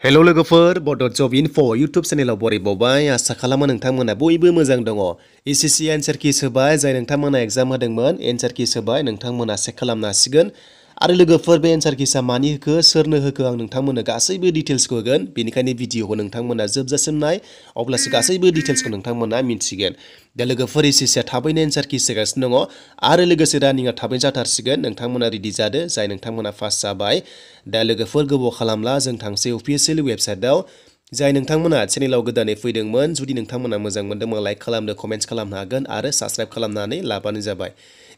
Hello lagafer, bodoh job info YouTube channel abori bobai ya sekalama neng tamu na boi boi dongo. Isi si answer key sebai, zain neng tamu exam hadeng answer key sebai neng tamu na sekalama sigan. Ari lega verben sar kisah manih ke serne he ke ang neng tang mona kasai details ko gan. Bini kani video ko neng tang mona zeb zasem nai. Obla se kasai be details ko neng tang mona min si gan. Dia lega veri si set habai neng sar kisah kas nongo. Ari lega sera ninga tabai jat har si gan neng tang mona ridi zade. Zai neng tang mona fas sabai. Dia lega verge bo kalam la zeng tang se ufi sel web sa dau. Zai neng tang mona at seni lau gedane fui deng mon. Zudi neng tang mona mo zang mon deng mo like kalam de comments kalam nagan. Ari subscribe kalam nane lapan zabai.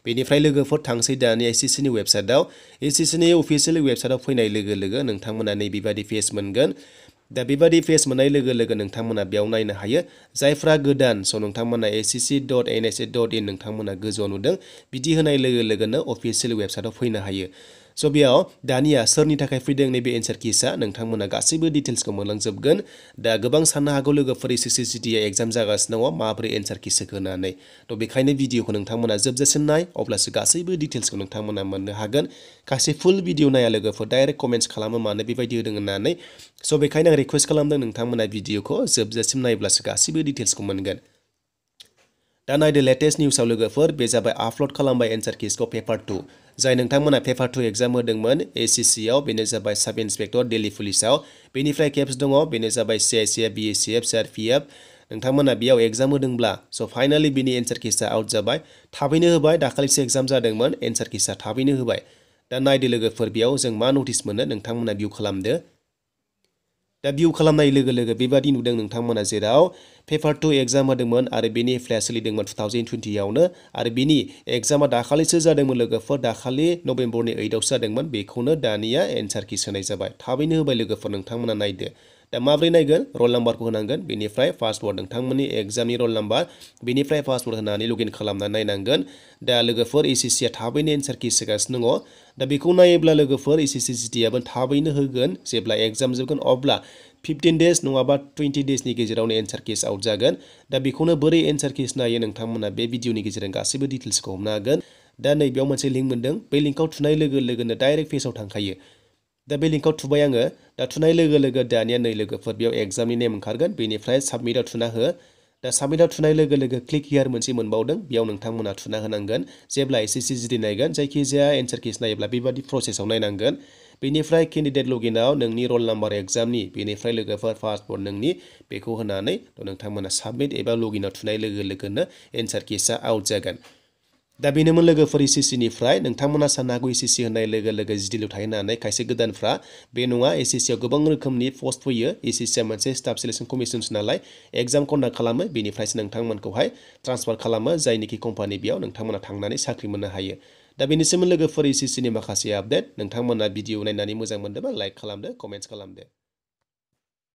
बेनिफ्राय लोगोफोर थांसै दानि S C सिनि वेबसाइटआव S C सिनि अफिसियेल वेबसाइटआव फैनाय लोगो लोगो नोंथांमोना नैबेबादि पेज मोनगोन दा बेबादि पेज मोननाय लोगो लोगो नोंथांमोना बेयाव नायनो हायो जायफ्रा गोदान स' नोंथांमोना ए सि सि डट एन एस ए डट इन नोंथांमोना गोजौआव नुदों बिदि होनाय लोगो लोगोनो अफिसियेल वेबसाइटआव फैनो हायो So biaw, dania serni takai freedom nebe answer kisa nang tang muna gasibu details kamu lang zubgan da gabang sana hagolo ga free CCCD ya exam zagas nawa maabri answer kisa ke nane. To be kaine video ko nang tang muna zub zesen nai, oblasu gasibu details ko nang tang muna mana hagan. Kasi full video na yalaga for direct comments kalama mana bi video dengan nane. So be kaine request kalam dan nang tang muna video ko zub zesen nai oblasu gasibu details kamu nangan. Dan ada latest news alaga for beza by upload kalam by answer kisah paper 2. जाय नोंथांमोना paper to exam होदोंमोन ए सि सि आव बेनो जाबाय साब इन्सपेक्टर दिल्ली पुलिसआव बेनिफ्राय केप्स दङ बेनो जाबाय सि आइ सि एफ बि ए C F C R P F नोंथांमोना बेयाव एग्जाम होदोंब्ला स' फाइनेलि बिनि एन्सार किसा आउट जाबाय थाबैनो होबाय दाखालिसो एग्जाम जादोंमोन एन्सार किसा थाबैनो होबाय दा नायदो लोगोफोर बेयाव जों मा नटिस मोनो नोंथांमोना भिउ खालामदो दा भिउ खालामनाय लोगो लोगो बेबादि नुदों नोंथांमोना जेराव पेपार टु एग्जाम होदोंमोन आरो बेनि एप्लाया सोलिदोंमोन टु थावजेन्ड टुवेन्टियावनो आरो बेनि एग्जामा दाखालिसो जादोंमोन लोगोफोर दाखालि नभेम्बरनि ओइटआवसो जादोंमोन बेखौनो दानिया एन्सार कि सोनाय जाबाय थाबैनो होबाय लोगोफोर नोंथांमोना नायदो दा माब्रै नायगोन नम्बर नाम्बारखौ होनांगोन बेनिफ्राय पासवर्ड नोंथांमोननि एग्जामनि रल नाम्बार बेनिफ्राय पासवर्ड होनानै लगिन खालामनानै नायनांगोन दा लोगोफोर ए सि सिया थाबैनो एन्सार कि सोगासिनो दङ दा बेखौ नायोब्ला लोगोफोर एग्जाम जोबगोन अब्ला फिफ्टिन डेज नङाबा टुवेन्टि डेजनि गेजेरावनो एन्सार केस आउट जागोन दा बेखौनो बोरै एन्सार केस नायो नोंथांमोना बे भिडिअ'नि गेजेरजों गासैबो डिटेल्सखौ हमनो हागोन दा नैबेयाव मोनसे लिंक मोन्दों बे लिंकआव थुनाय लोगो लोगोनो डाइरेक्ट दा बे लिंकआव थुबाय आङो दा थुनाय लोगो लोगो दानिया नै लोगोफोर बेयाव एग्जामनि नेम ओंखारगोन बेनिफ्राय साबमिटआव थुना हो दा साबमिटआव थुनाय लोगो लोगो क्लिक हियार मोनसे मोनबावदों बेयाव नोंथांमोना थुना होनांगोन जेब्ला एस एस सि जिडि नायगोन जायखिजाया एन्सार केस नायोब्ला बेबादि प्रसेसआव नायनांगोन बेनिफ्राय केन्डिडेट लगिनाव नोंनि रल नाम्बार एग्जामनि बेनिफ्राय लोगोफोर पासपर्ट नोंनि बेखौ होनानै नोंथांमोना साबमिट एबा लगिनाव थुनाय लोगो लोगोनो एन्सार केसआ आउट जागोन दा बेनोमोन लोगोफोर इसि सिनिफ्राय नोंथांमोना सान्नांगौ इसि सि होननाय लोगो लोगो जिदिलु थाहैनानै खायसे गोदानफ्रा बे नङा इसि सियाव गोबां रोखोमनि पस्ट फैयो इसि सिया मोनसे स्टाफ सेलेक्सन कमिसन्स नालाय एग्जाम कन्डाक्ट खालामो बेनिफ्रायसो नोंथांमोनखौहाय ट्रान्सफार खालामो जायनिखि कम्पानि बेयाव नोंथांमोना थांनानै साख्रि मोननो हायो दा बेनोसैमोन लोगोफोर इसि सिनि माखासे आपडेट नोंथांमोना भिडिअ नायनानै मोजां मोनदोंबा लाइक खालामदो कमेन्ट्स खालामदो